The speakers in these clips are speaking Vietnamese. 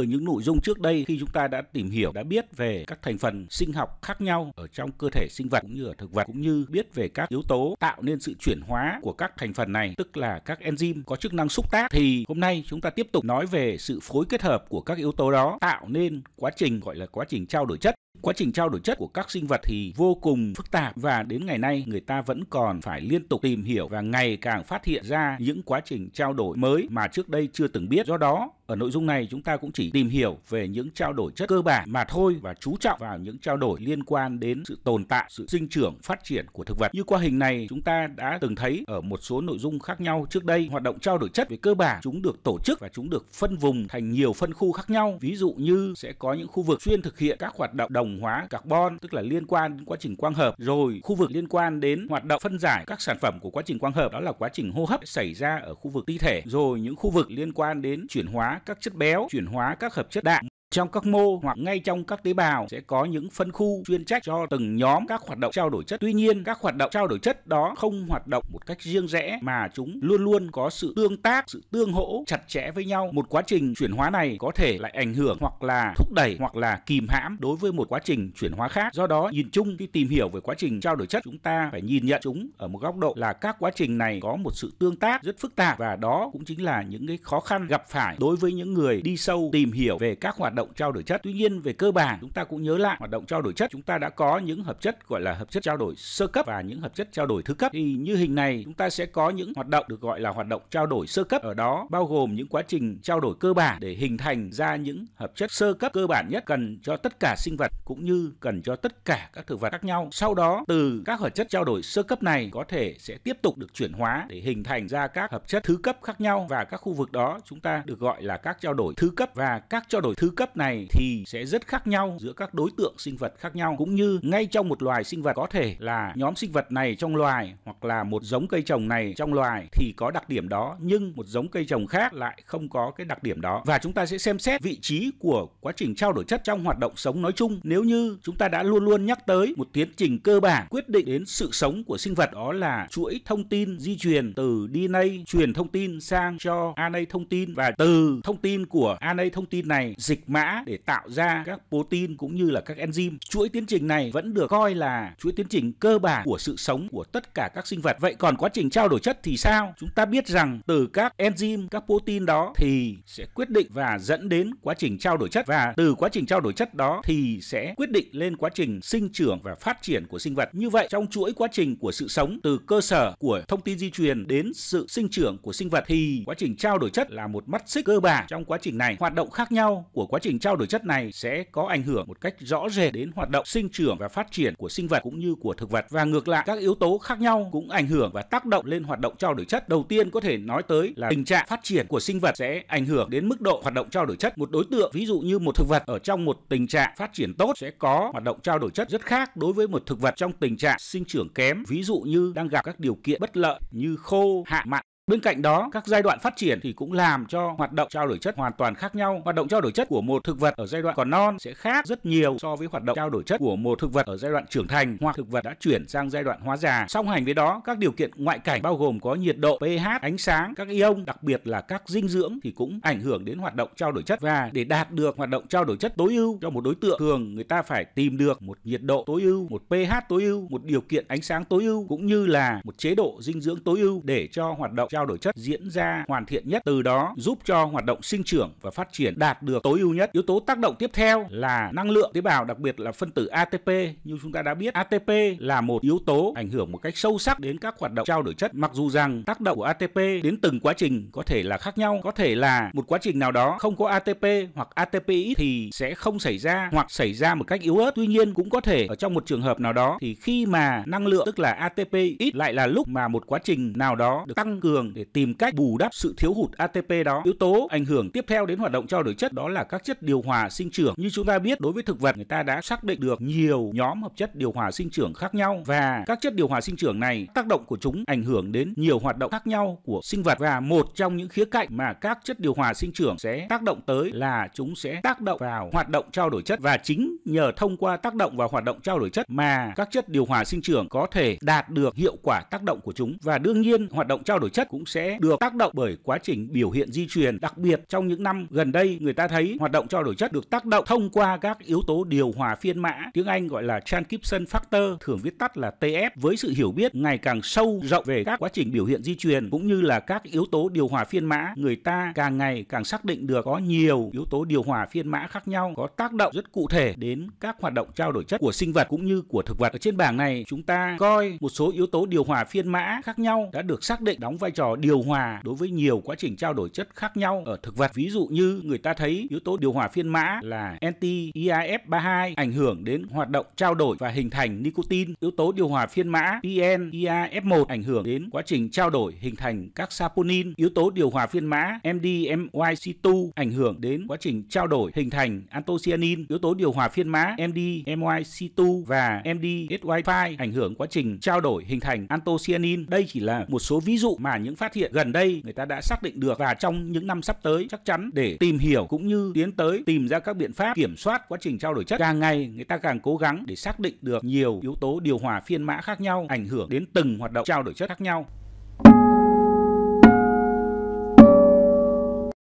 từ những nội dung trước đây khi chúng ta đã tìm hiểu, đã biết về các thành phần sinh học khác nhau ở trong cơ thể sinh vật cũng như ở thực vật cũng như biết về các yếu tố tạo nên sự chuyển hóa của các thành phần này, tức là các enzyme có chức năng xúc tác thì hôm nay chúng ta tiếp tục nói về sự phối kết hợp của các yếu tố đó tạo nên quá trình gọi là quá trình trao đổi chất Quá trình trao đổi chất của các sinh vật thì vô cùng phức tạp và đến ngày nay người ta vẫn còn phải liên tục tìm hiểu và ngày càng phát hiện ra những quá trình trao đổi mới mà trước đây chưa từng biết. Do đó, ở nội dung này chúng ta cũng chỉ tìm hiểu về những trao đổi chất cơ bản mà thôi và chú trọng vào những trao đổi liên quan đến sự tồn tại, sự sinh trưởng, phát triển của thực vật. Như qua hình này chúng ta đã từng thấy ở một số nội dung khác nhau trước đây, hoạt động trao đổi chất về cơ bản chúng được tổ chức và chúng được phân vùng thành nhiều phân khu khác nhau. Ví dụ như sẽ có những khu vực chuyên thực hiện các hoạt động đồng hóa carbon tức là liên quan đến quá trình quang hợp rồi khu vực liên quan đến hoạt động phân giải các sản phẩm của quá trình quang hợp đó là quá trình hô hấp xảy ra ở khu vực ti thể rồi những khu vực liên quan đến chuyển hóa các chất béo chuyển hóa các hợp chất đạm trong các mô hoặc ngay trong các tế bào sẽ có những phân khu chuyên trách cho từng nhóm các hoạt động trao đổi chất. Tuy nhiên, các hoạt động trao đổi chất đó không hoạt động một cách riêng rẽ mà chúng luôn luôn có sự tương tác, sự tương hỗ chặt chẽ với nhau. Một quá trình chuyển hóa này có thể lại ảnh hưởng hoặc là thúc đẩy hoặc là kìm hãm đối với một quá trình chuyển hóa khác. Do đó, nhìn chung khi tìm hiểu về quá trình trao đổi chất, chúng ta phải nhìn nhận chúng ở một góc độ là các quá trình này có một sự tương tác rất phức tạp và đó cũng chính là những cái khó khăn gặp phải đối với những người đi sâu tìm hiểu về các hoạt động động trao đổi chất. Tuy nhiên về cơ bản chúng ta cũng nhớ lại hoạt động trao đổi chất chúng ta đã có những hợp chất gọi là hợp chất trao đổi sơ cấp và những hợp chất trao đổi thứ cấp. Thì như hình này chúng ta sẽ có những hoạt động được gọi là hoạt động trao đổi sơ cấp ở đó bao gồm những quá trình trao đổi cơ bản để hình thành ra những hợp chất sơ cấp cơ bản nhất cần cho tất cả sinh vật cũng như cần cho tất cả các thực vật khác nhau. Sau đó từ các hợp chất trao đổi sơ cấp này có thể sẽ tiếp tục được chuyển hóa để hình thành ra các hợp chất thứ cấp khác nhau và các khu vực đó chúng ta được gọi là các trao đổi thứ cấp và các trao đổi thứ cấp chất này thì sẽ rất khác nhau giữa các đối tượng sinh vật khác nhau cũng như ngay trong một loài sinh vật có thể là nhóm sinh vật này trong loài hoặc là một giống cây trồng này trong loài thì có đặc điểm đó nhưng một giống cây trồng khác lại không có cái đặc điểm đó và chúng ta sẽ xem xét vị trí của quá trình trao đổi chất trong hoạt động sống nói chung nếu như chúng ta đã luôn luôn nhắc tới một tiến trình cơ bản quyết định đến sự sống của sinh vật đó là chuỗi thông tin di truyền từ DNA truyền thông tin sang cho RNA thông tin và từ thông tin của RNA thông tin này dịch mã mã để tạo ra các protein cũng như là các enzyme. Chuỗi tiến trình này vẫn được coi là chuỗi tiến trình cơ bản của sự sống của tất cả các sinh vật. Vậy còn quá trình trao đổi chất thì sao? Chúng ta biết rằng từ các enzyme, các protein đó thì sẽ quyết định và dẫn đến quá trình trao đổi chất và từ quá trình trao đổi chất đó thì sẽ quyết định lên quá trình sinh trưởng và phát triển của sinh vật. Như vậy trong chuỗi quá trình của sự sống từ cơ sở của thông tin di truyền đến sự sinh trưởng của sinh vật thì quá trình trao đổi chất là một mắt xích cơ bản trong quá trình này. Hoạt động khác nhau của quá trình trình trao đổi chất này sẽ có ảnh hưởng một cách rõ rệt đến hoạt động sinh trưởng và phát triển của sinh vật cũng như của thực vật và ngược lại các yếu tố khác nhau cũng ảnh hưởng và tác động lên hoạt động trao đổi chất. Đầu tiên có thể nói tới là tình trạng phát triển của sinh vật sẽ ảnh hưởng đến mức độ hoạt động trao đổi chất. Một đối tượng ví dụ như một thực vật ở trong một tình trạng phát triển tốt sẽ có hoạt động trao đổi chất rất khác đối với một thực vật trong tình trạng sinh trưởng kém, ví dụ như đang gặp các điều kiện bất lợi như khô, hạ mặn Bên cạnh đó, các giai đoạn phát triển thì cũng làm cho hoạt động trao đổi chất hoàn toàn khác nhau. Hoạt động trao đổi chất của một thực vật ở giai đoạn còn non sẽ khác rất nhiều so với hoạt động trao đổi chất của một thực vật ở giai đoạn trưởng thành hoặc thực vật đã chuyển sang giai đoạn hóa già. Song hành với đó, các điều kiện ngoại cảnh bao gồm có nhiệt độ, pH, ánh sáng, các ion, đặc biệt là các dinh dưỡng thì cũng ảnh hưởng đến hoạt động trao đổi chất và để đạt được hoạt động trao đổi chất tối ưu cho một đối tượng thường người ta phải tìm được một nhiệt độ tối ưu, một pH tối ưu, một điều kiện ánh sáng tối ưu cũng như là một chế độ dinh dưỡng tối ưu để cho hoạt động trao trao đổi chất diễn ra hoàn thiện nhất, từ đó giúp cho hoạt động sinh trưởng và phát triển đạt được tối ưu nhất. Yếu tố tác động tiếp theo là năng lượng tế bào, đặc biệt là phân tử ATP. Như chúng ta đã biết, ATP là một yếu tố ảnh hưởng một cách sâu sắc đến các hoạt động trao đổi chất. Mặc dù rằng tác động của ATP đến từng quá trình có thể là khác nhau, có thể là một quá trình nào đó không có ATP hoặc ATP ít thì sẽ không xảy ra hoặc xảy ra một cách yếu ớt. Tuy nhiên cũng có thể ở trong một trường hợp nào đó thì khi mà năng lượng tức là ATP ít lại là lúc mà một quá trình nào đó được tăng cường để tìm cách bù đắp sự thiếu hụt ATP đó. Yếu tố ảnh hưởng tiếp theo đến hoạt động trao đổi chất đó là các chất điều hòa sinh trưởng. Như chúng ta biết đối với thực vật người ta đã xác định được nhiều nhóm hợp chất điều hòa sinh trưởng khác nhau và các chất điều hòa sinh trưởng này tác động của chúng ảnh hưởng đến nhiều hoạt động khác nhau của sinh vật và một trong những khía cạnh mà các chất điều hòa sinh trưởng sẽ tác động tới là chúng sẽ tác động vào hoạt động trao đổi chất và chính nhờ thông qua tác động vào hoạt động trao đổi chất mà các chất điều hòa sinh trưởng có thể đạt được hiệu quả tác động của chúng và đương nhiên hoạt động trao đổi chất cũng cũng sẽ được tác động bởi quá trình biểu hiện di truyền. Đặc biệt trong những năm gần đây người ta thấy hoạt động trao đổi chất được tác động thông qua các yếu tố điều hòa phiên mã, tiếng Anh gọi là transcription factor, thường viết tắt là TF với sự hiểu biết ngày càng sâu rộng về các quá trình biểu hiện di truyền cũng như là các yếu tố điều hòa phiên mã, người ta càng ngày càng xác định được có nhiều yếu tố điều hòa phiên mã khác nhau có tác động rất cụ thể đến các hoạt động trao đổi chất của sinh vật cũng như của thực vật. Ở trên bảng này chúng ta coi một số yếu tố điều hòa phiên mã khác nhau đã được xác định đóng vai trò trò điều hòa đối với nhiều quá trình trao đổi chất khác nhau ở thực vật. Ví dụ như người ta thấy yếu tố điều hòa phiên mã là anti-IAF32 ảnh hưởng đến hoạt động trao đổi và hình thành nicotine. Yếu tố điều hòa phiên mã PN-IAF1 e ảnh hưởng đến quá trình trao đổi hình thành các saponin. Yếu tố điều hòa phiên mã MDMYC2 ảnh hưởng đến quá trình trao đổi hình thành anthocyanin. Yếu tố điều hòa phiên mã MDMYC2 và MDSY5 ảnh hưởng quá trình trao đổi hình thành anthocyanin. Đây chỉ là một số ví dụ mà những những phát hiện gần đây người ta đã xác định được và trong những năm sắp tới chắc chắn để tìm hiểu cũng như tiến tới tìm ra các biện pháp kiểm soát quá trình trao đổi chất càng ngày người ta càng cố gắng để xác định được nhiều yếu tố điều hòa phiên mã khác nhau ảnh hưởng đến từng hoạt động trao đổi chất khác nhau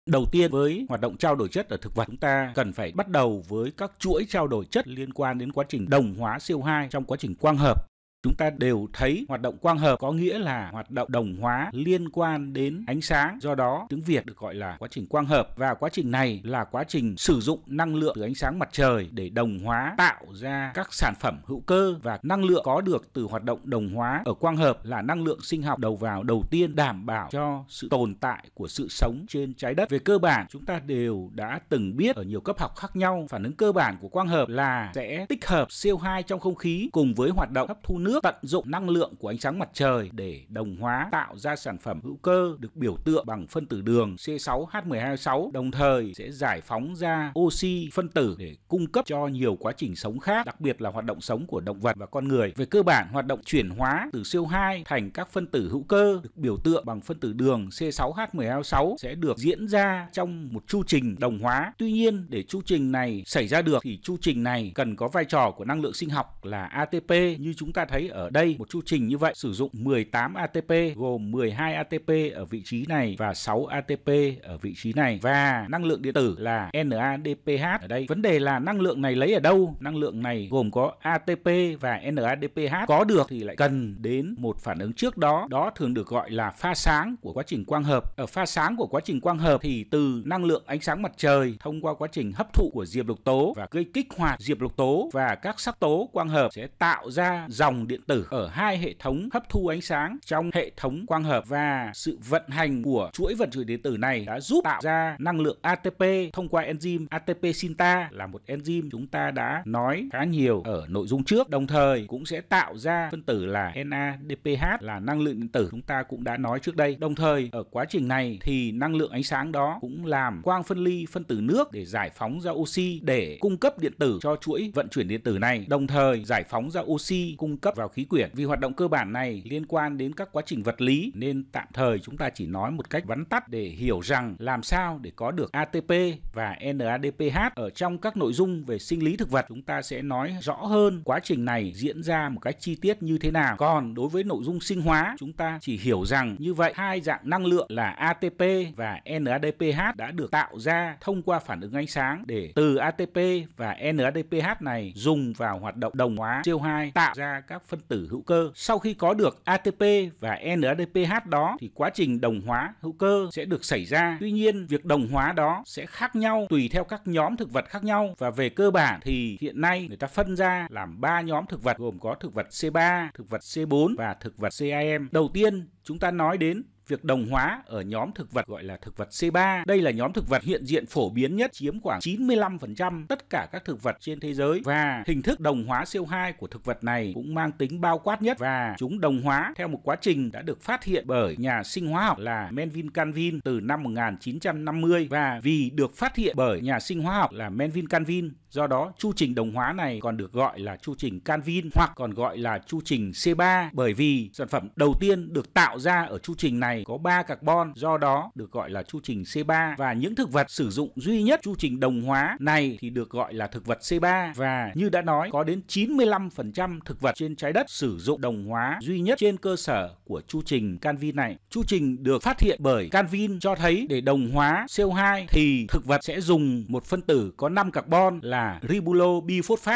Đầu tiên với hoạt động trao đổi chất ở thực vật chúng ta cần phải bắt đầu với các chuỗi trao đổi chất liên quan đến quá trình đồng hóa CO2 trong quá trình quang hợp. Chúng ta đều thấy hoạt động quang hợp có nghĩa là hoạt động đồng hóa liên quan đến ánh sáng. Do đó, tiếng Việt được gọi là quá trình quang hợp và quá trình này là quá trình sử dụng năng lượng từ ánh sáng mặt trời để đồng hóa tạo ra các sản phẩm hữu cơ và năng lượng có được từ hoạt động đồng hóa ở quang hợp là năng lượng sinh học đầu vào đầu tiên đảm bảo cho sự tồn tại của sự sống trên trái đất. Về cơ bản, chúng ta đều đã từng biết ở nhiều cấp học khác nhau phản ứng cơ bản của quang hợp là sẽ tích hợp CO2 trong không khí cùng với hoạt động hấp thu nước nước tận dụng năng lượng của ánh sáng mặt trời để đồng hóa tạo ra sản phẩm hữu cơ được biểu tượng bằng phân tử đường C6H12O6 đồng thời sẽ giải phóng ra oxy phân tử để cung cấp cho nhiều quá trình sống khác, đặc biệt là hoạt động sống của động vật và con người. Về cơ bản, hoạt động chuyển hóa từ CO2 thành các phân tử hữu cơ được biểu tượng bằng phân tử đường C6H12O6 sẽ được diễn ra trong một chu trình đồng hóa. Tuy nhiên, để chu trình này xảy ra được thì chu trình này cần có vai trò của năng lượng sinh học là ATP như chúng ta thấy thấy ở đây một chu trình như vậy sử dụng 18 ATP gồm 12 ATP ở vị trí này và 6 ATP ở vị trí này và năng lượng điện tử là NADPH ở đây. Vấn đề là năng lượng này lấy ở đâu? Năng lượng này gồm có ATP và NADPH. Có được thì lại cần đến một phản ứng trước đó. Đó thường được gọi là pha sáng của quá trình quang hợp. Ở pha sáng của quá trình quang hợp thì từ năng lượng ánh sáng mặt trời thông qua quá trình hấp thụ của diệp lục tố và gây kích hoạt diệp lục tố và các sắc tố quang hợp sẽ tạo ra dòng điện tử ở hai hệ thống hấp thu ánh sáng trong hệ thống quang hợp và sự vận hành của chuỗi vận chuyển điện tử này đã giúp tạo ra năng lượng ATP thông qua enzyme ATP synta là một enzyme chúng ta đã nói khá nhiều ở nội dung trước đồng thời cũng sẽ tạo ra phân tử là NADPH là năng lượng điện tử chúng ta cũng đã nói trước đây đồng thời ở quá trình này thì năng lượng ánh sáng đó cũng làm quang phân ly phân tử nước để giải phóng ra oxy để cung cấp điện tử cho chuỗi vận chuyển điện tử này đồng thời giải phóng ra oxy cung cấp vào khí quyển. Vì hoạt động cơ bản này liên quan đến các quá trình vật lý nên tạm thời chúng ta chỉ nói một cách vắn tắt để hiểu rằng làm sao để có được ATP và NADPH ở trong các nội dung về sinh lý thực vật. Chúng ta sẽ nói rõ hơn quá trình này diễn ra một cách chi tiết như thế nào. Còn đối với nội dung sinh hóa, chúng ta chỉ hiểu rằng như vậy hai dạng năng lượng là ATP và NADPH đã được tạo ra thông qua phản ứng ánh sáng để từ ATP và NADPH này dùng vào hoạt động đồng hóa CO2 tạo ra các phân tử hữu cơ. Sau khi có được ATP và NADPH đó thì quá trình đồng hóa hữu cơ sẽ được xảy ra. Tuy nhiên, việc đồng hóa đó sẽ khác nhau tùy theo các nhóm thực vật khác nhau và về cơ bản thì hiện nay người ta phân ra làm ba nhóm thực vật gồm có thực vật C3, thực vật C4 và thực vật CAM. Đầu tiên, chúng ta nói đến việc đồng hóa ở nhóm thực vật gọi là thực vật C3. Đây là nhóm thực vật hiện diện phổ biến nhất chiếm khoảng 95% tất cả các thực vật trên thế giới và hình thức đồng hóa CO2 của thực vật này cũng mang tính bao quát nhất và chúng đồng hóa theo một quá trình đã được phát hiện bởi nhà sinh hóa học là Melvin Calvin từ năm 1950 và vì được phát hiện bởi nhà sinh hóa học là Melvin Calvin Do đó, chu trình đồng hóa này còn được gọi là chu trình Calvin hoặc còn gọi là chu trình C3 bởi vì sản phẩm đầu tiên được tạo ra ở chu trình này có 3 carbon, do đó được gọi là chu trình C3 và những thực vật sử dụng duy nhất chu trình đồng hóa này thì được gọi là thực vật C3 và như đã nói có đến 95% thực vật trên trái đất sử dụng đồng hóa duy nhất trên cơ sở của chu trình Calvin này. Chu trình được phát hiện bởi Calvin cho thấy để đồng hóa CO2 thì thực vật sẽ dùng một phân tử có 5 carbon là là ribulo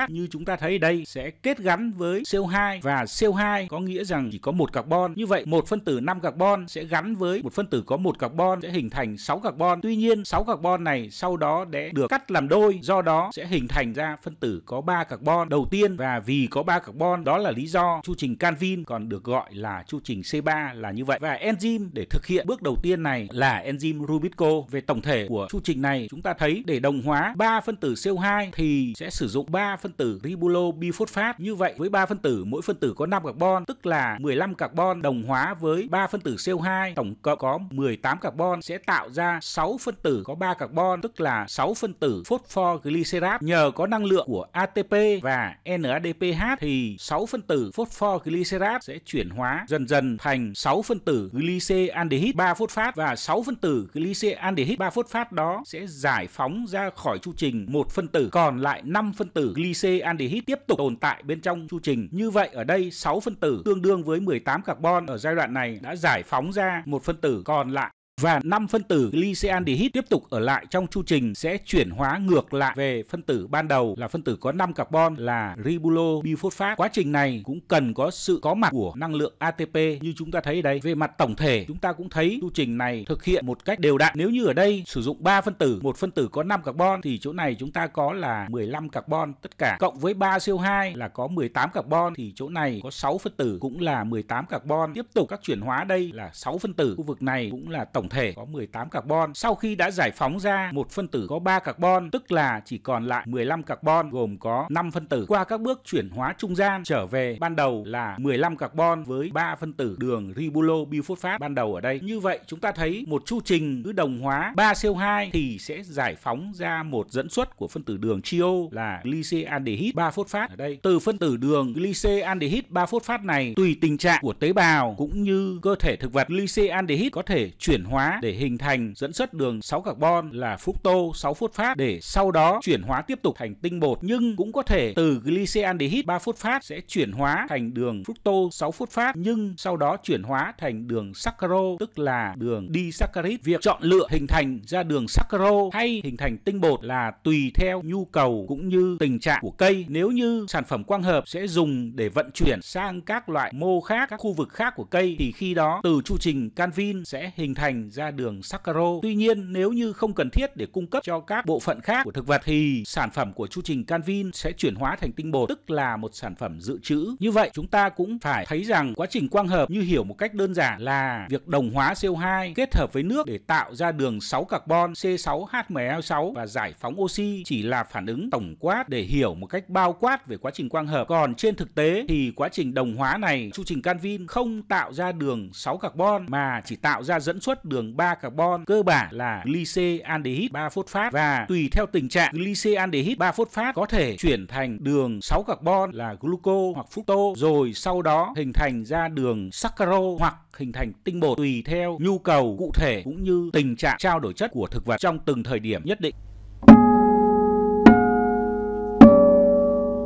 như chúng ta thấy đây sẽ kết gắn với CO2 và CO2 có nghĩa rằng chỉ có một carbon. Như vậy một phân tử 5 carbon sẽ gắn với một phân tử có một carbon sẽ hình thành 6 carbon. Tuy nhiên 6 carbon này sau đó để được cắt làm đôi, do đó sẽ hình thành ra phân tử có 3 carbon đầu tiên và vì có 3 carbon đó là lý do chu trình Calvin còn được gọi là chu trình C3 là như vậy. Và enzyme để thực hiện bước đầu tiên này là enzyme Rubisco. Về tổng thể của chu trình này chúng ta thấy để đồng hóa 3 phân tử CO2 thì sẽ sử dụng 3 phân tử ribulo biphosphat. Như vậy với 3 phân tử, mỗi phân tử có 5 carbon, tức là 15 carbon đồng hóa với 3 phân tử CO2, tổng cộng có 18 carbon sẽ tạo ra 6 phân tử có 3 carbon, tức là 6 phân tử phosphoglycerat. Nhờ có năng lượng của ATP và NADPH thì 6 phân tử phosphoglycerat sẽ chuyển hóa dần dần thành 6 phân tử glycealdehyde 3 phốt phát và 6 phân tử glycealdehyde 3 phốt phát đó sẽ giải phóng ra khỏi chu trình một phân tử. Còn còn lại 5 phân tử glycealdehyde tiếp tục tồn tại bên trong chu trình. Như vậy ở đây 6 phân tử tương đương với 18 carbon ở giai đoạn này đã giải phóng ra một phân tử còn lại và 5 phân tử glyceraldehyde tiếp tục ở lại trong chu trình sẽ chuyển hóa ngược lại về phân tử ban đầu là phân tử có 5 carbon là ribulobiphosphat. Quá trình này cũng cần có sự có mặt của năng lượng ATP như chúng ta thấy đây. Về mặt tổng thể chúng ta cũng thấy chu trình này thực hiện một cách đều đặn. Nếu như ở đây sử dụng 3 phân tử, một phân tử có 5 carbon thì chỗ này chúng ta có là 15 carbon tất cả cộng với 3 CO2 là có 18 carbon thì chỗ này có 6 phân tử cũng là 18 carbon. Tiếp tục các chuyển hóa đây là 6 phân tử. Khu vực này cũng là tổng thể có 18 carbon. Sau khi đã giải phóng ra, một phân tử có 3 carbon, tức là chỉ còn lại 15 carbon gồm có 5 phân tử. Qua các bước chuyển hóa trung gian trở về ban đầu là 15 carbon với 3 phân tử đường ribulo biphosphate ban đầu ở đây. Như vậy chúng ta thấy một chu trình cứ đồng hóa 3 CO2 thì sẽ giải phóng ra một dẫn xuất của phân tử đường trio là glycealdehyde 3 phát ở đây. Từ phân tử đường glycealdehyde 3 phát này tùy tình trạng của tế bào cũng như cơ thể thực vật glyceraldehyde có thể chuyển hóa hóa để hình thành dẫn xuất đường 6 carbon là fructo 6 phốt phát để sau đó chuyển hóa tiếp tục thành tinh bột nhưng cũng có thể từ glycealdehyde 3 phốt phát sẽ chuyển hóa thành đường fructo 6 phốt phát nhưng sau đó chuyển hóa thành đường saccharo tức là đường disaccharide. Việc chọn lựa hình thành ra đường saccharo hay hình thành tinh bột là tùy theo nhu cầu cũng như tình trạng của cây. Nếu như sản phẩm quang hợp sẽ dùng để vận chuyển sang các loại mô khác, các khu vực khác của cây thì khi đó từ chu trình Canvin sẽ hình thành thành ra đường saccharose. Tuy nhiên, nếu như không cần thiết để cung cấp cho các bộ phận khác của thực vật thì sản phẩm của chu trình Calvin sẽ chuyển hóa thành tinh bột, tức là một sản phẩm dự trữ. Như vậy, chúng ta cũng phải thấy rằng quá trình quang hợp như hiểu một cách đơn giản là việc đồng hóa CO2 kết hợp với nước để tạo ra đường 6 carbon C6H12O6 và giải phóng oxy chỉ là phản ứng tổng quát để hiểu một cách bao quát về quá trình quang hợp. Còn trên thực tế thì quá trình đồng hóa này, chu trình Calvin không tạo ra đường 6 carbon mà chỉ tạo ra dẫn xuất đường đường 3 carbon cơ bản là glyceraldehyde 3 phốt phát và tùy theo tình trạng glyceraldehyde 3 phốt phát có thể chuyển thành đường 6 carbon là gluco hoặc fructo rồi sau đó hình thành ra đường saccharose hoặc hình thành tinh bột tùy theo nhu cầu cụ thể cũng như tình trạng trao đổi chất của thực vật trong từng thời điểm nhất định.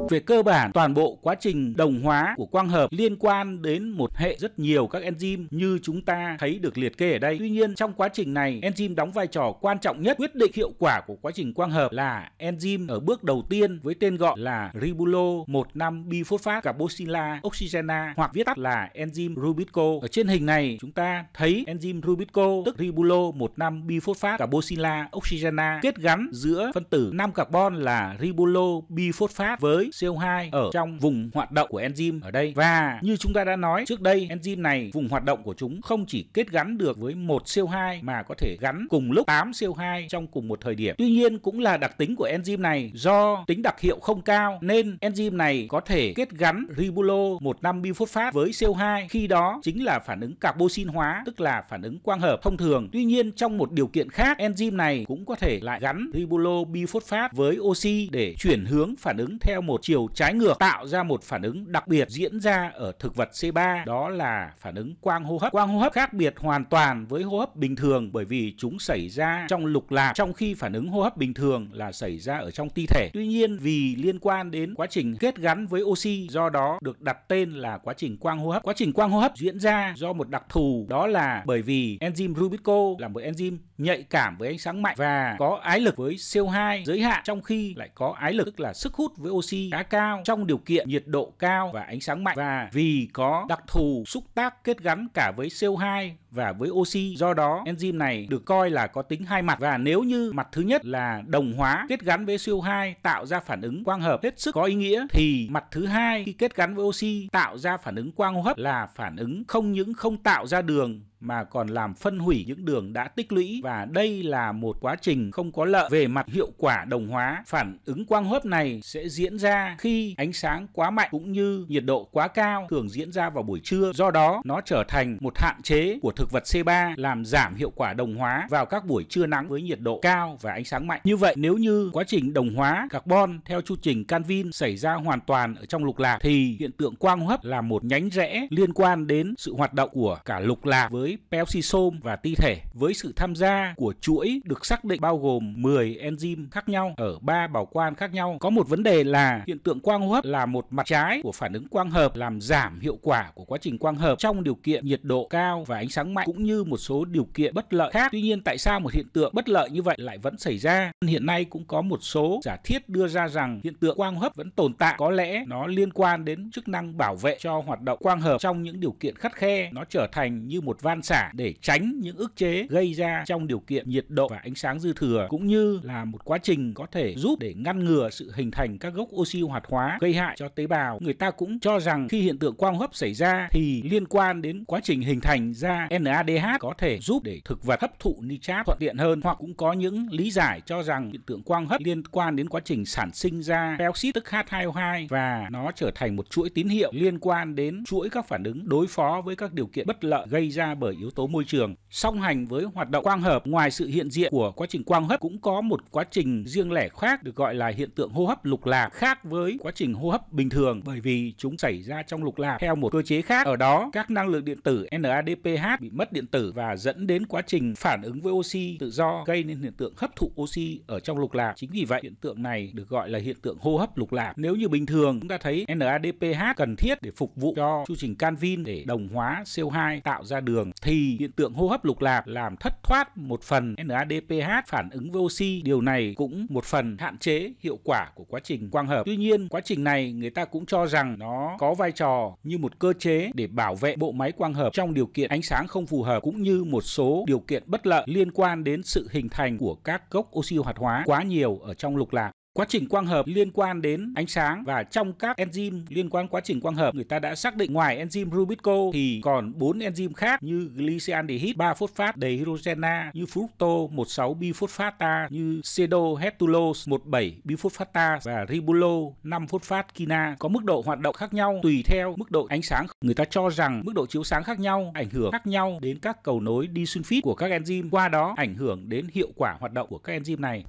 Về cơ bản, toàn bộ quá trình đồng hóa của quang hợp liên quan đến một hệ rất nhiều các enzyme như chúng ta thấy được liệt kê ở đây. Tuy nhiên, trong quá trình này, enzyme đóng vai trò quan trọng nhất quyết định hiệu quả của quá trình quang hợp là enzyme ở bước đầu tiên với tên gọi là ribulo 15 biphosphat carboxyla oxygena hoặc viết tắt là enzyme Rubitco. Ở trên hình này, chúng ta thấy enzyme Rubitco tức ribulo 15 biphosphat carboxyla oxygena kết gắn giữa phân tử 5 carbon là ribulo biphosphat với CO2 ở trong vùng hoạt động của enzyme ở đây. Và như chúng ta đã nói trước đây, enzyme này vùng hoạt động của chúng không chỉ kết gắn được với một CO2 mà có thể gắn cùng lúc 8 CO2 trong cùng một thời điểm. Tuy nhiên cũng là đặc tính của enzyme này do tính đặc hiệu không cao nên enzyme này có thể kết gắn ribulo 15 biphosphat với CO2. Khi đó chính là phản ứng carboxin hóa, tức là phản ứng quang hợp thông thường. Tuy nhiên trong một điều kiện khác, enzyme này cũng có thể lại gắn ribulo biphosphat với oxy để chuyển hướng phản ứng theo một chiều trái ngược tạo ra một phản ứng đặc biệt diễn ra ở thực vật C3 đó là phản ứng quang hô hấp. Quang hô hấp khác biệt hoàn toàn với hô hấp bình thường bởi vì chúng xảy ra trong lục lạc trong khi phản ứng hô hấp bình thường là xảy ra ở trong ti thể. Tuy nhiên vì liên quan đến quá trình kết gắn với oxy do đó được đặt tên là quá trình quang hô hấp. Quá trình quang hô hấp diễn ra do một đặc thù đó là bởi vì enzyme Rubico là một enzyme nhạy cảm với ánh sáng mạnh và có ái lực với CO2 giới hạn trong khi lại có ái lực tức là sức hút với oxy khá cao trong điều kiện nhiệt độ cao và ánh sáng mạnh và vì có đặc thù xúc tác kết gắn cả với CO2 và với oxy. Do đó, enzyme này được coi là có tính hai mặt và nếu như mặt thứ nhất là đồng hóa kết gắn với CO2 tạo ra phản ứng quang hợp hết sức có ý nghĩa thì mặt thứ hai khi kết gắn với oxy tạo ra phản ứng quang hô hấp là phản ứng không những không tạo ra đường mà còn làm phân hủy những đường đã tích lũy và đây là một quá trình không có lợi về mặt hiệu quả đồng hóa. Phản ứng quang hấp này sẽ diễn ra khi ánh sáng quá mạnh cũng như nhiệt độ quá cao thường diễn ra vào buổi trưa. Do đó, nó trở thành một hạn chế của thực thực vật C3 làm giảm hiệu quả đồng hóa vào các buổi trưa nắng với nhiệt độ cao và ánh sáng mạnh. Như vậy, nếu như quá trình đồng hóa carbon theo chu trình Calvin xảy ra hoàn toàn ở trong lục lạc thì hiện tượng quang hấp là một nhánh rẽ liên quan đến sự hoạt động của cả lục lạc với peroxisome và ti thể với sự tham gia của chuỗi được xác định bao gồm 10 enzyme khác nhau ở ba bảo quan khác nhau. Có một vấn đề là hiện tượng quang hấp là một mặt trái của phản ứng quang hợp làm giảm hiệu quả của quá trình quang hợp trong điều kiện nhiệt độ cao và ánh sáng tăng mạnh cũng như một số điều kiện bất lợi khác. Tuy nhiên tại sao một hiện tượng bất lợi như vậy lại vẫn xảy ra? Hiện nay cũng có một số giả thiết đưa ra rằng hiện tượng quang hấp vẫn tồn tại, có lẽ nó liên quan đến chức năng bảo vệ cho hoạt động quang hợp trong những điều kiện khắt khe, nó trở thành như một van xả để tránh những ức chế gây ra trong điều kiện nhiệt độ và ánh sáng dư thừa cũng như là một quá trình có thể giúp để ngăn ngừa sự hình thành các gốc oxy hoạt hóa gây hại cho tế bào. Người ta cũng cho rằng khi hiện tượng quang hấp xảy ra thì liên quan đến quá trình hình thành ra NADH có thể giúp để thực vật hấp thụ nitrat thuận tiện hơn hoặc cũng có những lý giải cho rằng hiện tượng quang hấp liên quan đến quá trình sản sinh ra peroxide tức H2O2 và nó trở thành một chuỗi tín hiệu liên quan đến chuỗi các phản ứng đối phó với các điều kiện bất lợi gây ra bởi yếu tố môi trường. Song hành với hoạt động quang hợp, ngoài sự hiện diện của quá trình quang hấp cũng có một quá trình riêng lẻ khác được gọi là hiện tượng hô hấp lục lạc khác với quá trình hô hấp bình thường bởi vì chúng xảy ra trong lục lạc theo một cơ chế khác. Ở đó, các năng lượng điện tử NADPH bị bị mất điện tử và dẫn đến quá trình phản ứng với oxy tự do gây nên hiện tượng hấp thụ oxy ở trong lục lạp. Chính vì vậy hiện tượng này được gọi là hiện tượng hô hấp lục lạp. Nếu như bình thường chúng ta thấy NADPH cần thiết để phục vụ cho chu trình Calvin để đồng hóa CO2 tạo ra đường thì hiện tượng hô hấp lục lạp làm thất thoát một phần NADPH phản ứng với oxy. Điều này cũng một phần hạn chế hiệu quả của quá trình quang hợp. Tuy nhiên, quá trình này người ta cũng cho rằng nó có vai trò như một cơ chế để bảo vệ bộ máy quang hợp trong điều kiện ánh sáng không không phù hợp cũng như một số điều kiện bất lợi liên quan đến sự hình thành của các gốc oxy hoạt hóa quá nhiều ở trong lục lạc. Quá trình quang hợp liên quan đến ánh sáng và trong các enzyme liên quan quá trình quang hợp người ta đã xác định ngoài enzyme Rubisco thì còn 4 enzyme khác như glycealdehyde 3 phosphat hydrogena như fructo 16 biphosphata như pseudohetulose 17 biphosphata và ribulo 5 phosphat kina có mức độ hoạt động khác nhau tùy theo mức độ ánh sáng. Người ta cho rằng mức độ chiếu sáng khác nhau ảnh hưởng khác nhau đến các cầu nối disulfide của các enzyme qua đó ảnh hưởng đến hiệu quả hoạt động của các enzyme này.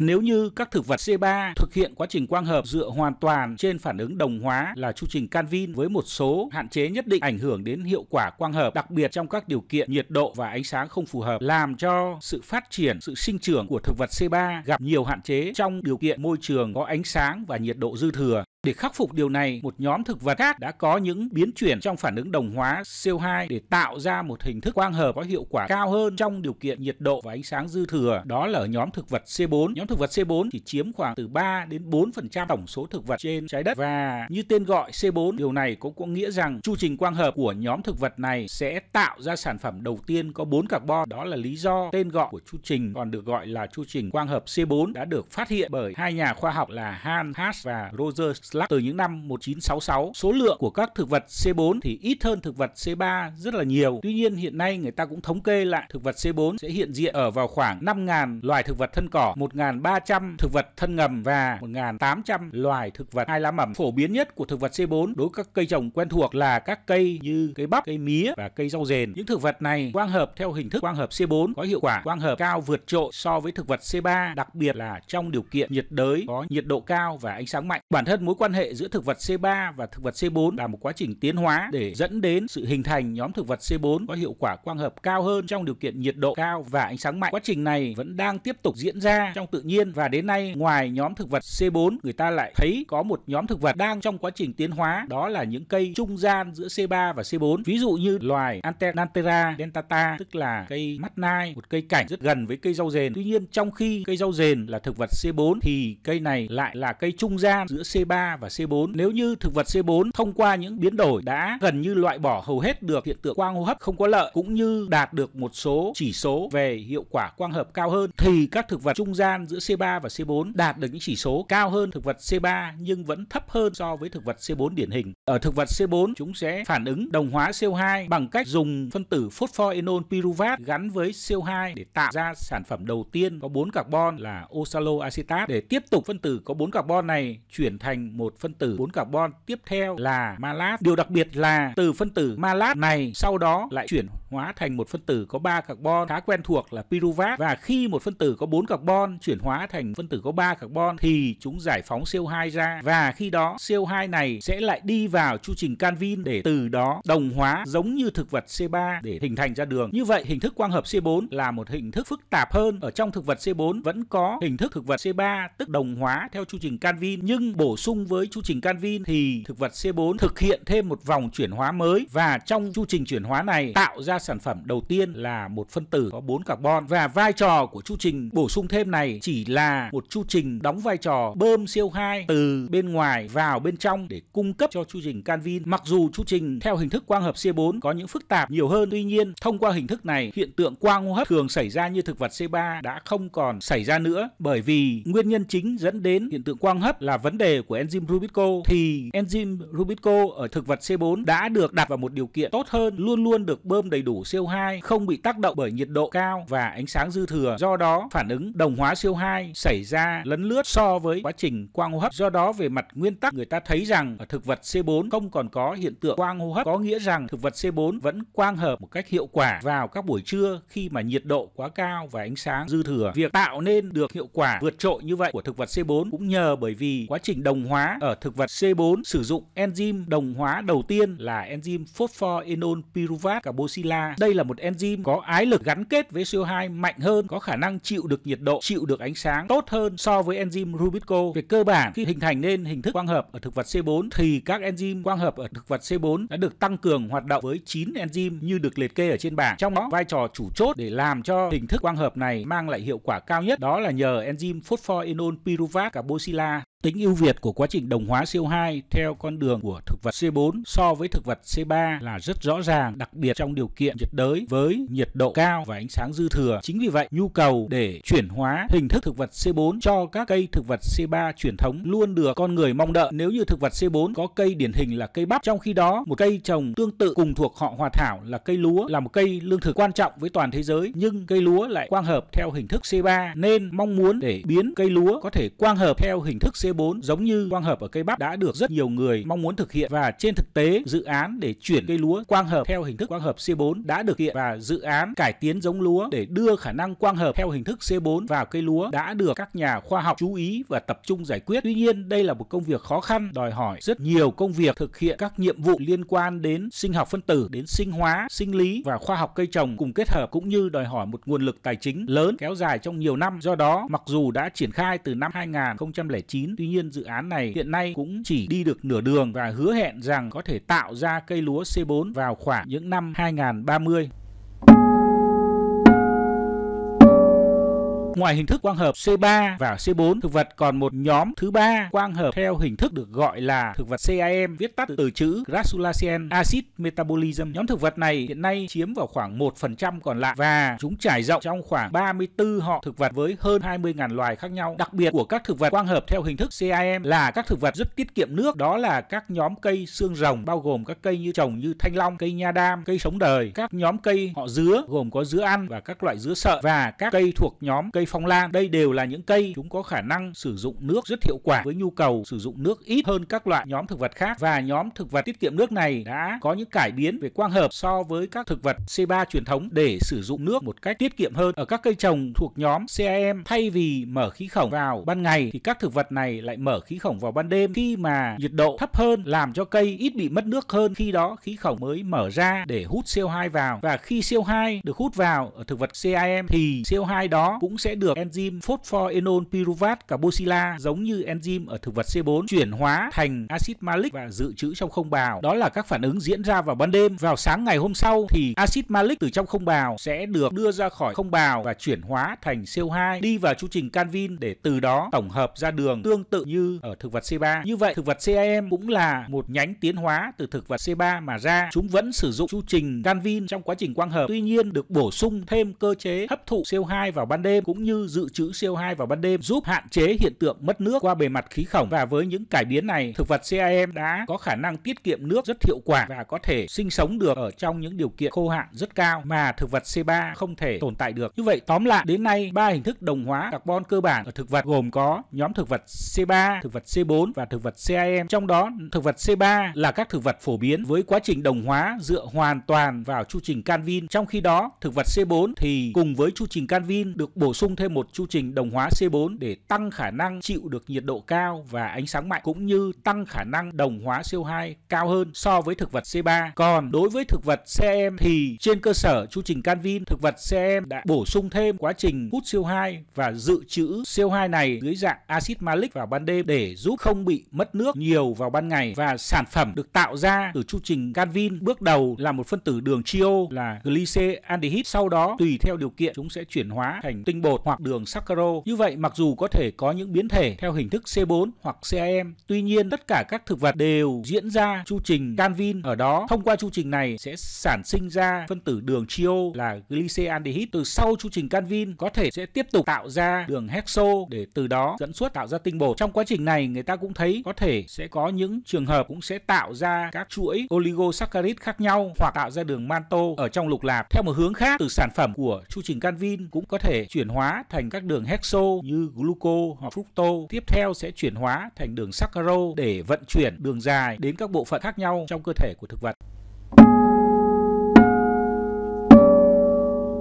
Nếu như các thực vật C3 thực hiện quá trình quang hợp dựa hoàn toàn trên phản ứng đồng hóa là chu trình Calvin với một số hạn chế nhất định ảnh hưởng đến hiệu quả quang hợp, đặc biệt trong các điều kiện nhiệt độ và ánh sáng không phù hợp, làm cho sự phát triển, sự sinh trưởng của thực vật C3 gặp nhiều hạn chế trong điều kiện môi trường có ánh sáng và nhiệt độ dư thừa. Để khắc phục điều này, một nhóm thực vật khác đã có những biến chuyển trong phản ứng đồng hóa CO2 để tạo ra một hình thức quang hợp có hiệu quả cao hơn trong điều kiện nhiệt độ và ánh sáng dư thừa. Đó là ở nhóm thực vật C4. Nhóm thực vật C4 chỉ chiếm khoảng từ 3 đến 4% tổng số thực vật trên trái đất và như tên gọi C4, điều này cũng có nghĩa rằng chu trình quang hợp của nhóm thực vật này sẽ tạo ra sản phẩm đầu tiên có 4 carbon. Đó là lý do tên gọi của chu trình còn được gọi là chu trình quang hợp C4 đã được phát hiện bởi hai nhà khoa học là Han Haas và Roger Slade Slack từ những năm 1966. Số lượng của các thực vật C4 thì ít hơn thực vật C3 rất là nhiều. Tuy nhiên hiện nay người ta cũng thống kê lại thực vật C4 sẽ hiện diện ở vào khoảng 5.000 loài thực vật thân cỏ, 1.300 thực vật thân ngầm và 1.800 loài thực vật hai lá mầm. Phổ biến nhất của thực vật C4 đối với các cây trồng quen thuộc là các cây như cây bắp, cây mía và cây rau dền. Những thực vật này quang hợp theo hình thức quang hợp C4 có hiệu quả quang hợp cao vượt trội so với thực vật C3, đặc biệt là trong điều kiện nhiệt đới có nhiệt độ cao và ánh sáng mạnh. Bản thân mối quan quan hệ giữa thực vật C3 và thực vật C4 là một quá trình tiến hóa để dẫn đến sự hình thành nhóm thực vật C4 có hiệu quả quang hợp cao hơn trong điều kiện nhiệt độ cao và ánh sáng mạnh. Quá trình này vẫn đang tiếp tục diễn ra trong tự nhiên và đến nay ngoài nhóm thực vật C4 người ta lại thấy có một nhóm thực vật đang trong quá trình tiến hóa đó là những cây trung gian giữa C3 và C4. Ví dụ như loài Antenantera dentata tức là cây mắt nai, một cây cảnh rất gần với cây rau dền Tuy nhiên trong khi cây rau dền là thực vật C4 thì cây này lại là cây trung gian giữa C3 và C4. Nếu như thực vật C4 thông qua những biến đổi đã gần như loại bỏ hầu hết được hiện tượng quang hô hấp không có lợi cũng như đạt được một số chỉ số về hiệu quả quang hợp cao hơn thì các thực vật trung gian giữa C3 và C4 đạt được những chỉ số cao hơn thực vật C3 nhưng vẫn thấp hơn so với thực vật C4 điển hình. Ở thực vật C4 chúng sẽ phản ứng đồng hóa CO2 bằng cách dùng phân tử phosphoenol pyruvate gắn với CO2 để tạo ra sản phẩm đầu tiên có 4 carbon là oxaloacetat để tiếp tục phân tử có 4 carbon này chuyển thành một phân tử 4 carbon, tiếp theo là malat. Điều đặc biệt là từ phân tử malat này sau đó lại chuyển hóa thành một phân tử có 3 carbon khá quen thuộc là piruvat và khi một phân tử có 4 carbon chuyển hóa thành phân tử có 3 carbon thì chúng giải phóng CO2 ra và khi đó CO2 này sẽ lại đi vào chu trình Calvin để từ đó đồng hóa giống như thực vật C3 để hình thành ra đường. Như vậy hình thức quang hợp C4 là một hình thức phức tạp hơn. Ở trong thực vật C4 vẫn có hình thức thực vật C3 tức đồng hóa theo chu trình Calvin nhưng bổ sung với chu trình Calvin thì thực vật C4 thực hiện thêm một vòng chuyển hóa mới và trong chu trình chuyển hóa này tạo ra sản phẩm đầu tiên là một phân tử có 4 carbon và vai trò của chu trình bổ sung thêm này chỉ là một chu trình đóng vai trò bơm CO2 từ bên ngoài vào bên trong để cung cấp cho chu trình Calvin. Mặc dù chu trình theo hình thức quang hợp C4 có những phức tạp nhiều hơn, tuy nhiên thông qua hình thức này hiện tượng quang hô hấp thường xảy ra như thực vật C3 đã không còn xảy ra nữa bởi vì nguyên nhân chính dẫn đến hiện tượng quang hấp là vấn đề của enzyme enzyme Rubisco thì enzyme Rubisco ở thực vật C4 đã được đặt vào một điều kiện tốt hơn, luôn luôn được bơm đầy đủ CO2, không bị tác động bởi nhiệt độ cao và ánh sáng dư thừa. Do đó, phản ứng đồng hóa CO2 xảy ra lấn lướt so với quá trình quang hô hấp. Do đó, về mặt nguyên tắc, người ta thấy rằng ở thực vật C4 không còn có hiện tượng quang hô hấp, có nghĩa rằng thực vật C4 vẫn quang hợp một cách hiệu quả vào các buổi trưa khi mà nhiệt độ quá cao và ánh sáng dư thừa. Việc tạo nên được hiệu quả vượt trội như vậy của thực vật C4 cũng nhờ bởi vì quá trình đồng hóa ở thực vật C4 sử dụng enzyme đồng hóa đầu tiên là enzyme phosphoenol pyruvate carboxyla. Đây là một enzyme có ái lực gắn kết với CO2 mạnh hơn, có khả năng chịu được nhiệt độ, chịu được ánh sáng tốt hơn so với enzyme Rubitco. Về cơ bản khi hình thành nên hình thức quang hợp ở thực vật C4 thì các enzyme quang hợp ở thực vật C4 đã được tăng cường hoạt động với 9 enzyme như được liệt kê ở trên bảng. Trong đó vai trò chủ chốt để làm cho hình thức quang hợp này mang lại hiệu quả cao nhất đó là nhờ enzyme phosphoenol pyruvate carboxyla Tính ưu việt của quá trình đồng hóa CO2 theo con đường của thực vật C4 so với thực vật C3 là rất rõ ràng, đặc biệt trong điều kiện nhiệt đới với nhiệt độ cao và ánh sáng dư thừa. Chính vì vậy, nhu cầu để chuyển hóa hình thức thực vật C4 cho các cây thực vật C3 truyền thống luôn được con người mong đợi. Nếu như thực vật C4 có cây điển hình là cây bắp, trong khi đó một cây trồng tương tự cùng thuộc họ hòa thảo là cây lúa là một cây lương thực quan trọng với toàn thế giới, nhưng cây lúa lại quang hợp theo hình thức C3 nên mong muốn để biến cây lúa có thể quang hợp theo hình thức C3 C4 giống như quang hợp ở cây bắp đã được rất nhiều người mong muốn thực hiện và trên thực tế dự án để chuyển cây lúa quang hợp theo hình thức quang hợp C4 đã được hiện và dự án cải tiến giống lúa để đưa khả năng quang hợp theo hình thức C4 vào cây lúa đã được các nhà khoa học chú ý và tập trung giải quyết. Tuy nhiên, đây là một công việc khó khăn đòi hỏi rất nhiều công việc thực hiện các nhiệm vụ liên quan đến sinh học phân tử, đến sinh hóa, sinh lý và khoa học cây trồng cùng kết hợp cũng như đòi hỏi một nguồn lực tài chính lớn kéo dài trong nhiều năm. Do đó, mặc dù đã triển khai từ năm 2009 Tuy nhiên dự án này hiện nay cũng chỉ đi được nửa đường và hứa hẹn rằng có thể tạo ra cây lúa C4 vào khoảng những năm 2030. Ngoài hình thức quang hợp C3 và C4, thực vật còn một nhóm thứ ba quang hợp theo hình thức được gọi là thực vật CAM, viết tắt từ chữ Grassulacea acid metabolism. Nhóm thực vật này hiện nay chiếm vào khoảng 1% còn lại và chúng trải rộng trong khoảng 34 họ thực vật với hơn 20.000 loài khác nhau. Đặc biệt của các thực vật quang hợp theo hình thức CAM là các thực vật rất tiết kiệm nước, đó là các nhóm cây xương rồng bao gồm các cây như trồng như thanh long, cây nha đam, cây sống đời, các nhóm cây họ dứa gồm có dứa ăn và các loại dứa sợ và các cây thuộc nhóm cây phong lan. Đây đều là những cây chúng có khả năng sử dụng nước rất hiệu quả với nhu cầu sử dụng nước ít hơn các loại nhóm thực vật khác và nhóm thực vật tiết kiệm nước này đã có những cải biến về quang hợp so với các thực vật C3 truyền thống để sử dụng nước một cách tiết kiệm hơn. Ở các cây trồng thuộc nhóm CAM thay vì mở khí khổng vào ban ngày thì các thực vật này lại mở khí khổng vào ban đêm khi mà nhiệt độ thấp hơn làm cho cây ít bị mất nước hơn khi đó khí khổng mới mở ra để hút CO2 vào và khi CO2 được hút vào ở thực vật CAM thì CO2 đó cũng sẽ được enzyme phosphorenol pyruvat carboxyla giống như enzyme ở thực vật C4 chuyển hóa thành axit malic và dự trữ trong không bào. Đó là các phản ứng diễn ra vào ban đêm. Vào sáng ngày hôm sau thì axit malic từ trong không bào sẽ được đưa ra khỏi không bào và chuyển hóa thành CO2 đi vào chu trình Calvin để từ đó tổng hợp ra đường tương tự như ở thực vật C3. Như vậy thực vật CAM cũng là một nhánh tiến hóa từ thực vật C3 mà ra. Chúng vẫn sử dụng chu trình Calvin trong quá trình quang hợp. Tuy nhiên được bổ sung thêm cơ chế hấp thụ CO2 vào ban đêm cũng như dự trữ CO2 vào ban đêm giúp hạn chế hiện tượng mất nước qua bề mặt khí khổng và với những cải biến này, thực vật CAM đã có khả năng tiết kiệm nước rất hiệu quả và có thể sinh sống được ở trong những điều kiện khô hạn rất cao mà thực vật C3 không thể tồn tại được. Như vậy tóm lại đến nay ba hình thức đồng hóa carbon cơ bản ở thực vật gồm có nhóm thực vật C3, thực vật C4 và thực vật CAM. Trong đó thực vật C3 là các thực vật phổ biến với quá trình đồng hóa dựa hoàn toàn vào chu trình Calvin. Trong khi đó, thực vật C4 thì cùng với chu trình Calvin được bổ sung thêm một chu trình đồng hóa C4 để tăng khả năng chịu được nhiệt độ cao và ánh sáng mạnh cũng như tăng khả năng đồng hóa CO2 cao hơn so với thực vật C3. Còn đối với thực vật CM thì trên cơ sở chu trình Calvin, thực vật CM đã bổ sung thêm quá trình hút CO2 và dự trữ CO2 này dưới dạng axit malic vào ban đêm để giúp không bị mất nước nhiều vào ban ngày và sản phẩm được tạo ra từ chu trình Calvin bước đầu là một phân tử đường trio là glyceraldehyde sau đó tùy theo điều kiện chúng sẽ chuyển hóa thành tinh bột hoặc đường saccharo Như vậy, mặc dù có thể có những biến thể theo hình thức C4 hoặc CAM, tuy nhiên tất cả các thực vật đều diễn ra chu trình Calvin ở đó. Thông qua chu trình này sẽ sản sinh ra phân tử đường trio là glycealdehyde. Từ sau chu trình Calvin có thể sẽ tiếp tục tạo ra đường hexo để từ đó dẫn xuất tạo ra tinh bột. Trong quá trình này, người ta cũng thấy có thể sẽ có những trường hợp cũng sẽ tạo ra các chuỗi oligosaccharide khác nhau hoặc tạo ra đường manto ở trong lục lạp. Theo một hướng khác, từ sản phẩm của chu trình Calvin cũng có thể chuyển hóa hóa thành các đường hexo như gluco hoặc fructo, tiếp theo sẽ chuyển hóa thành đường saccharose để vận chuyển đường dài đến các bộ phận khác nhau trong cơ thể của thực vật.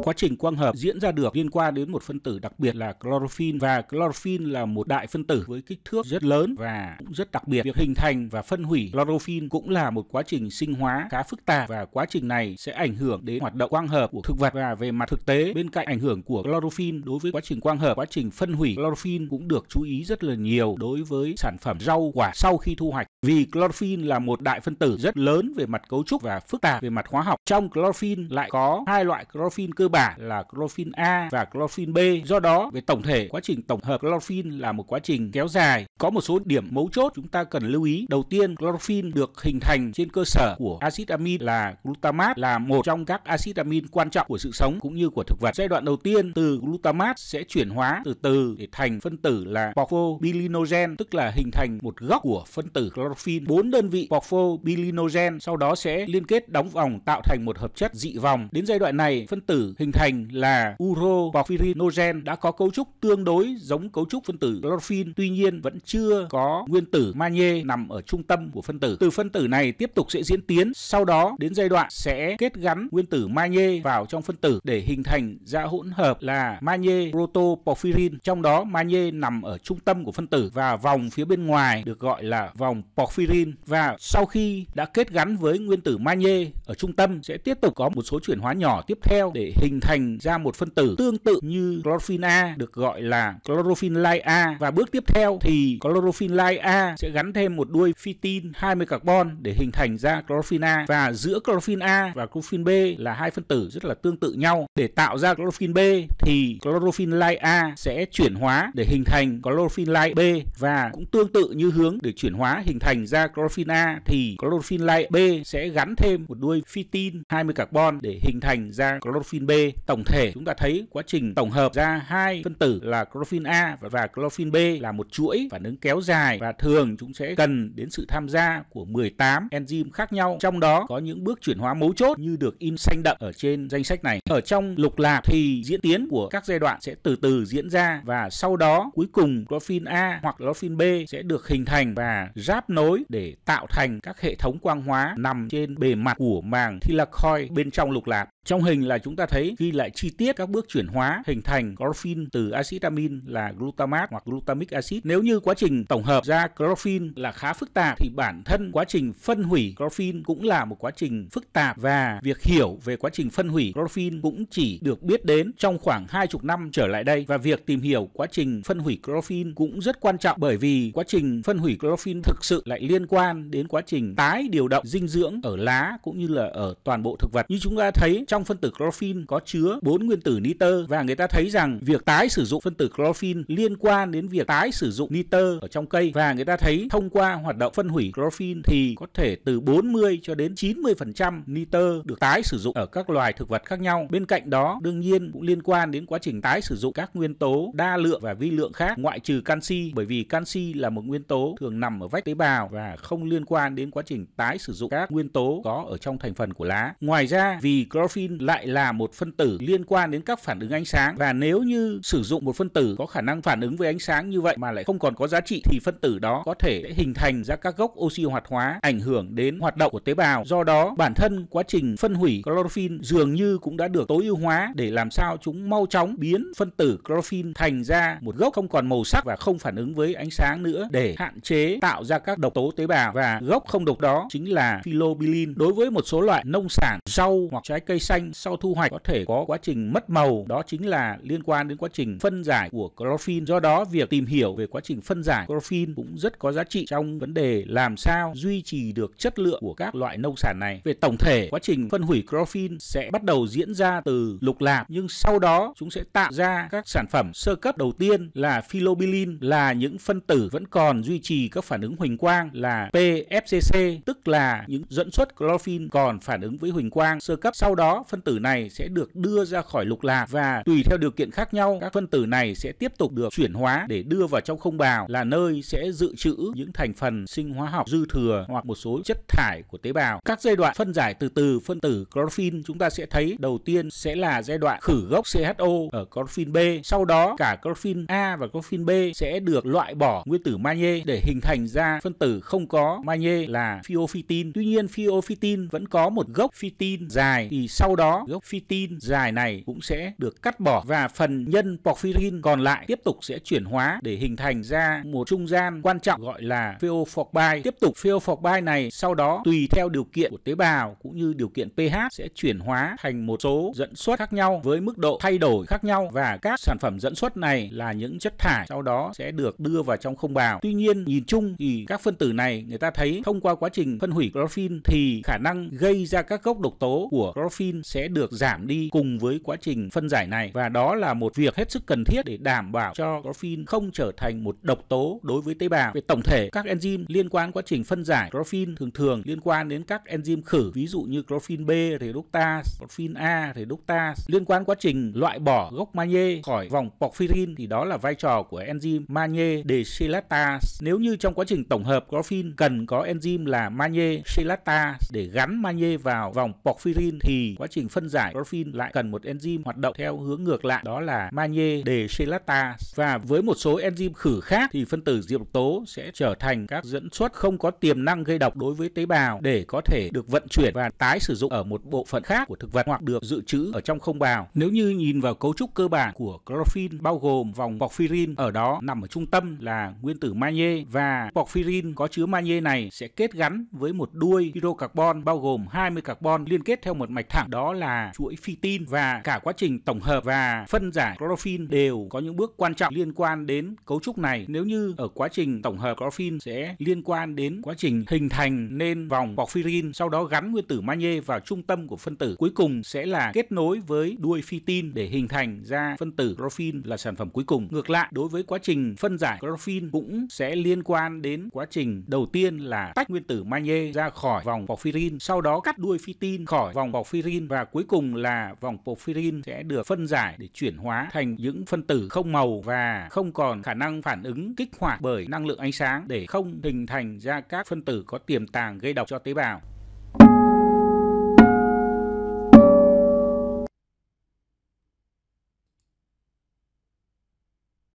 quá trình quang hợp diễn ra được liên quan đến một phân tử đặc biệt là chlorophyll và chlorophyll là một đại phân tử với kích thước rất lớn và cũng rất đặc biệt. Việc hình thành và phân hủy chlorophyll cũng là một quá trình sinh hóa khá phức tạp và quá trình này sẽ ảnh hưởng đến hoạt động quang hợp của thực vật và về mặt thực tế bên cạnh ảnh hưởng của chlorophyll đối với quá trình quang hợp, quá trình phân hủy chlorophyll cũng được chú ý rất là nhiều đối với sản phẩm rau quả sau khi thu hoạch vì chlorophyll là một đại phân tử rất lớn về mặt cấu trúc và phức tạp về mặt hóa học. Trong chlorophyll lại có hai loại chlorophyll cơ bản bản là chlorophyll A và chlorophyll B. Do đó, về tổng thể, quá trình tổng hợp chlorophyll là một quá trình kéo dài. Có một số điểm mấu chốt chúng ta cần lưu ý. Đầu tiên, chlorophyll được hình thành trên cơ sở của axit amin là glutamate là một trong các axit amin quan trọng của sự sống cũng như của thực vật. Giai đoạn đầu tiên từ glutamate sẽ chuyển hóa từ từ để thành phân tử là porphobilinogen, tức là hình thành một góc của phân tử chlorophyll. Bốn đơn vị porphobilinogen sau đó sẽ liên kết đóng vòng tạo thành một hợp chất dị vòng. Đến giai đoạn này, phân tử hình hình thành là uroporphyrinogen đã có cấu trúc tương đối giống cấu trúc phân tử chlorophyll, tuy nhiên vẫn chưa có nguyên tử magie nằm ở trung tâm của phân tử. Từ phân tử này tiếp tục sẽ diễn tiến, sau đó đến giai đoạn sẽ kết gắn nguyên tử magie vào trong phân tử để hình thành ra hỗn hợp là magie protoporphyrin, trong đó magie nằm ở trung tâm của phân tử và vòng phía bên ngoài được gọi là vòng porphyrin và sau khi đã kết gắn với nguyên tử magie ở trung tâm sẽ tiếp tục có một số chuyển hóa nhỏ tiếp theo để hình hình thành ra một phân tử tương tự như chlorophyll A được gọi là chlorophyll light A và bước tiếp theo thì chlorophyll light A sẽ gắn thêm một đuôi phytin 20 carbon để hình thành ra chlorophyll A và giữa chlorophyll A và chlorophyll B là hai phân tử rất là tương tự nhau để tạo ra chlorophyll B thì chlorophyll light A sẽ chuyển hóa để hình thành chlorophyll light B và cũng tương tự như hướng để chuyển hóa hình thành ra chlorophyll A thì chlorophyll light B sẽ gắn thêm một đuôi phytin 20 carbon để hình thành ra chlorophyll B Tổng thể chúng ta thấy quá trình tổng hợp ra hai phân tử là chlorophyll A và, và chlorophyll B là một chuỗi phản ứng kéo dài và thường chúng sẽ cần đến sự tham gia của 18 enzyme khác nhau. Trong đó có những bước chuyển hóa mấu chốt như được in xanh đậm ở trên danh sách này. Ở trong lục lạc thì diễn tiến của các giai đoạn sẽ từ từ diễn ra và sau đó cuối cùng chlorophyll A hoặc chlorophyll B sẽ được hình thành và ráp nối để tạo thành các hệ thống quang hóa nằm trên bề mặt của màng thylakoid bên trong lục lạc. Trong hình là chúng ta thấy mới ghi lại chi tiết các bước chuyển hóa hình thành chlorophyll từ axit amin là glutamate hoặc glutamic acid. Nếu như quá trình tổng hợp ra chlorophyll là khá phức tạp thì bản thân quá trình phân hủy chlorophyll cũng là một quá trình phức tạp và việc hiểu về quá trình phân hủy chlorophyll cũng chỉ được biết đến trong khoảng 20 năm trở lại đây và việc tìm hiểu quá trình phân hủy chlorophyll cũng rất quan trọng bởi vì quá trình phân hủy chlorophyll thực sự lại liên quan đến quá trình tái điều động dinh dưỡng ở lá cũng như là ở toàn bộ thực vật. Như chúng ta thấy trong phân tử chlorophyll có có chứa 4 nguyên tử nitơ và người ta thấy rằng việc tái sử dụng phân tử chlorophyll liên quan đến việc tái sử dụng nitơ ở trong cây và người ta thấy thông qua hoạt động phân hủy chlorophyll thì có thể từ 40 cho đến 90% nitơ được tái sử dụng ở các loài thực vật khác nhau. Bên cạnh đó, đương nhiên cũng liên quan đến quá trình tái sử dụng các nguyên tố đa lượng và vi lượng khác ngoại trừ canxi bởi vì canxi là một nguyên tố thường nằm ở vách tế bào và không liên quan đến quá trình tái sử dụng các nguyên tố có ở trong thành phần của lá. Ngoài ra, vì chlorophyll lại là một phân phân tử liên quan đến các phản ứng ánh sáng và nếu như sử dụng một phân tử có khả năng phản ứng với ánh sáng như vậy mà lại không còn có giá trị thì phân tử đó có thể sẽ hình thành ra các gốc oxy hoạt hóa ảnh hưởng đến hoạt động của tế bào. Do đó, bản thân quá trình phân hủy chlorophyll dường như cũng đã được tối ưu hóa để làm sao chúng mau chóng biến phân tử chlorophyll thành ra một gốc không còn màu sắc và không phản ứng với ánh sáng nữa để hạn chế tạo ra các độc tố tế bào và gốc không độc đó chính là phylobilin. Đối với một số loại nông sản, rau hoặc trái cây xanh sau thu hoạch có thể thể có quá trình mất màu đó chính là liên quan đến quá trình phân giải của chlorophyll. Do đó việc tìm hiểu về quá trình phân giải chlorophyll cũng rất có giá trị trong vấn đề làm sao duy trì được chất lượng của các loại nông sản này. Về tổng thể, quá trình phân hủy chlorophyll sẽ bắt đầu diễn ra từ lục lạp nhưng sau đó chúng sẽ tạo ra các sản phẩm sơ cấp đầu tiên là phylobilin là những phân tử vẫn còn duy trì các phản ứng huỳnh quang là PFCC tức là những dẫn xuất chlorophyll còn phản ứng với huỳnh quang sơ cấp. Sau đó phân tử này sẽ được được đưa ra khỏi lục lạc và tùy theo điều kiện khác nhau các phân tử này sẽ tiếp tục được chuyển hóa để đưa vào trong không bào là nơi sẽ dự trữ những thành phần sinh hóa học dư thừa hoặc một số chất thải của tế bào. Các giai đoạn phân giải từ từ phân tử chlorophyll chúng ta sẽ thấy đầu tiên sẽ là giai đoạn khử gốc CHO ở chlorophyll B, sau đó cả chlorophyll A và chlorophyll B sẽ được loại bỏ nguyên tử magie để hình thành ra phân tử không có magie là phyophytin. Tuy nhiên phyophytin vẫn có một gốc phytin dài thì sau đó gốc phytin dài này cũng sẽ được cắt bỏ và phần nhân porphyrin còn lại tiếp tục sẽ chuyển hóa để hình thành ra một trung gian quan trọng gọi là pheoforbai. Tiếp tục pheoforbai này sau đó tùy theo điều kiện của tế bào cũng như điều kiện pH sẽ chuyển hóa thành một số dẫn xuất khác nhau với mức độ thay đổi khác nhau và các sản phẩm dẫn xuất này là những chất thải sau đó sẽ được đưa vào trong không bào. Tuy nhiên nhìn chung thì các phân tử này người ta thấy thông qua quá trình phân hủy chlorophyll thì khả năng gây ra các gốc độc tố của chlorophyll sẽ được giảm đi cùng với quá trình phân giải này và đó là một việc hết sức cần thiết để đảm bảo cho chlorophyll không trở thành một độc tố đối với tế bào. Về tổng thể, các enzyme liên quan quá trình phân giải chlorophyll thường thường liên quan đến các enzyme khử, ví dụ như chlorophyll B, reductase, chlorophyll A, reductase. Liên quan quá trình loại bỏ gốc magie khỏi vòng porphyrin thì đó là vai trò của enzyme magie dechelatase. Nếu như trong quá trình tổng hợp chlorophyll cần có enzyme là magie chelatase để gắn magie vào vòng porphyrin thì quá trình phân giải chlorophyll lại cần một enzyme hoạt động theo hướng ngược lại đó là magie dechelatase và với một số enzyme khử khác thì phân tử diệp độc tố sẽ trở thành các dẫn xuất không có tiềm năng gây độc đối với tế bào để có thể được vận chuyển và tái sử dụng ở một bộ phận khác của thực vật hoặc được dự trữ ở trong không bào. Nếu như nhìn vào cấu trúc cơ bản của chlorophyll bao gồm vòng porphyrin ở đó nằm ở trung tâm là nguyên tử magie và porphyrin có chứa magie này sẽ kết gắn với một đuôi hydrocarbon bao gồm 20 carbon liên kết theo một mạch thẳng đó là chuỗi phi tin và cả quá trình tổng hợp và phân giải chlorophyll đều có những bước quan trọng liên quan đến cấu trúc này. Nếu như ở quá trình tổng hợp chlorophyll sẽ liên quan đến quá trình hình thành nên vòng porphyrin, sau đó gắn nguyên tử magie vào trung tâm của phân tử. Cuối cùng sẽ là kết nối với đuôi phytin để hình thành ra phân tử chlorophyll là sản phẩm cuối cùng. Ngược lại, đối với quá trình phân giải chlorophyll cũng sẽ liên quan đến quá trình đầu tiên là tách nguyên tử magie ra khỏi vòng porphyrin, sau đó cắt đuôi phytin khỏi vòng porphyrin và cuối cùng là vòng porphyrin sẽ được phân giải để chuyển hóa thành những phân tử không màu và không còn khả năng phản ứng kích hoạt bởi năng lượng ánh sáng để không hình thành ra các phân tử có tiềm tàng gây độc cho tế bào.